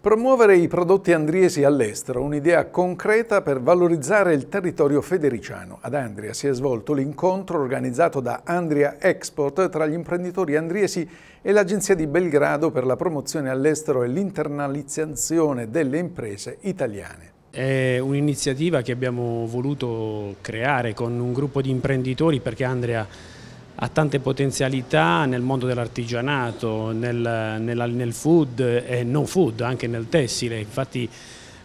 Promuovere i prodotti andriesi all'estero, un'idea concreta per valorizzare il territorio federiciano. Ad Andria si è svolto l'incontro organizzato da Andria Export tra gli imprenditori andriesi e l'Agenzia di Belgrado per la promozione all'estero e l'internalizzazione delle imprese italiane. È un'iniziativa che abbiamo voluto creare con un gruppo di imprenditori perché Andria ha tante potenzialità nel mondo dell'artigianato, nel, nel, nel, food e non food, anche nel tessile. Infatti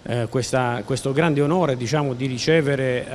eh, questa, questo grande onore diciamo, di ricevere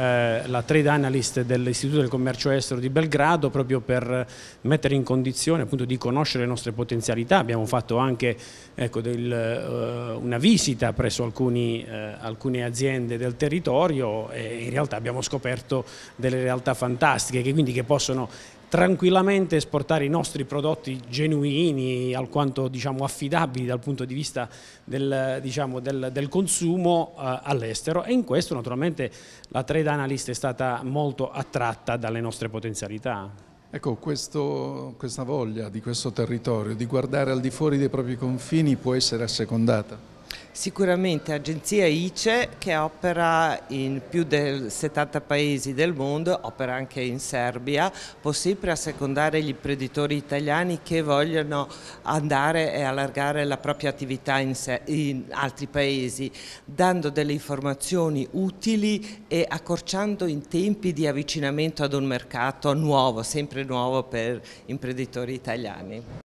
eh, la trade analyst dell'Istituto del Commercio Estero di Belgrado proprio per mettere in condizione appunto, di conoscere le nostre potenzialità. Abbiamo fatto anche ecco, del, eh, una visita presso alcuni, eh, alcune aziende del territorio e in realtà abbiamo scoperto delle realtà fantastiche che quindi che possono tranquillamente esportare i nostri prodotti genuini, alquanto diciamo, affidabili dal punto di vista del, diciamo, del, del consumo eh, all'estero e in questo naturalmente la trade analyst è stata molto attratta dalle nostre potenzialità. Ecco, questo, questa voglia di questo territorio di guardare al di fuori dei propri confini può essere assecondata. Sicuramente l'agenzia ICE che opera in più del 70 paesi del mondo, opera anche in Serbia, può sempre assecondare gli imprenditori italiani che vogliono andare e allargare la propria attività in, in altri paesi, dando delle informazioni utili e accorciando in tempi di avvicinamento ad un mercato nuovo, sempre nuovo per imprenditori italiani.